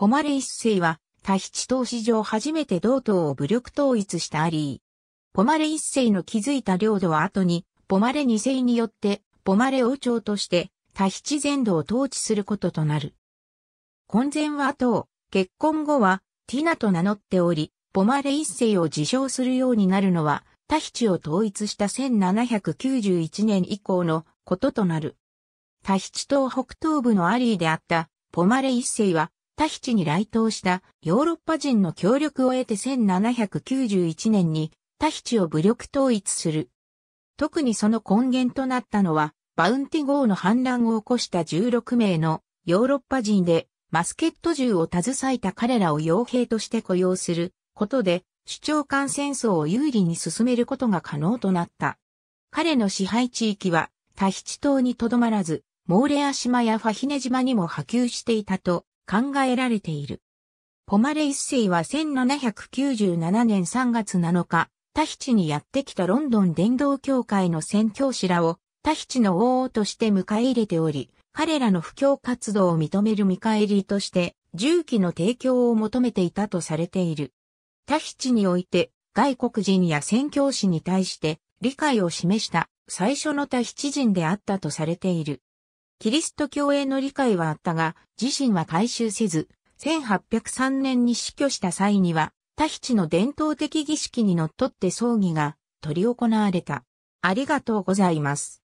ポマレ一世は、タヒチ島史上初めて同島を武力統一したアリー。ポマレ一世の築いた領土は後に、ポマレ二世によって、ポマレ王朝として、タヒチ全土を統治することとなる。婚前は後結婚後は、ティナと名乗っており、ポマレ一世を自称するようになるのは、タヒチを統一した1791年以降のこととなる。タヒチ島北東部のアリーであったポマレ一世はタヒチに来島したヨーロッパ人の協力を得て1791年にタヒチを武力統一する。特にその根源となったのは、バウンティ号の反乱を起こした16名のヨーロッパ人で、マスケット銃を携えた彼らを傭兵として雇用することで、主張間戦争を有利に進めることが可能となった。彼の支配地域は、タヒチ島にとどまらず、モーレア島やファヒネ島にも波及していたと考えられている。ポマレ一世は1797年3月7日、タヒチにやってきたロンドン伝道協会の宣教師らをタヒチの王として迎え入れており、彼らの布教活動を認める見返りとして、銃器の提供を求めていたとされている。タヒチにおいて、外国人や宣教師に対して理解を示した最初のタヒチ人であったとされている。キリスト教への理解はあったが、自身は改収せず、1803年に死去した際には、タヒチの伝統的儀式にのっとって葬儀が執り行われた。ありがとうございます。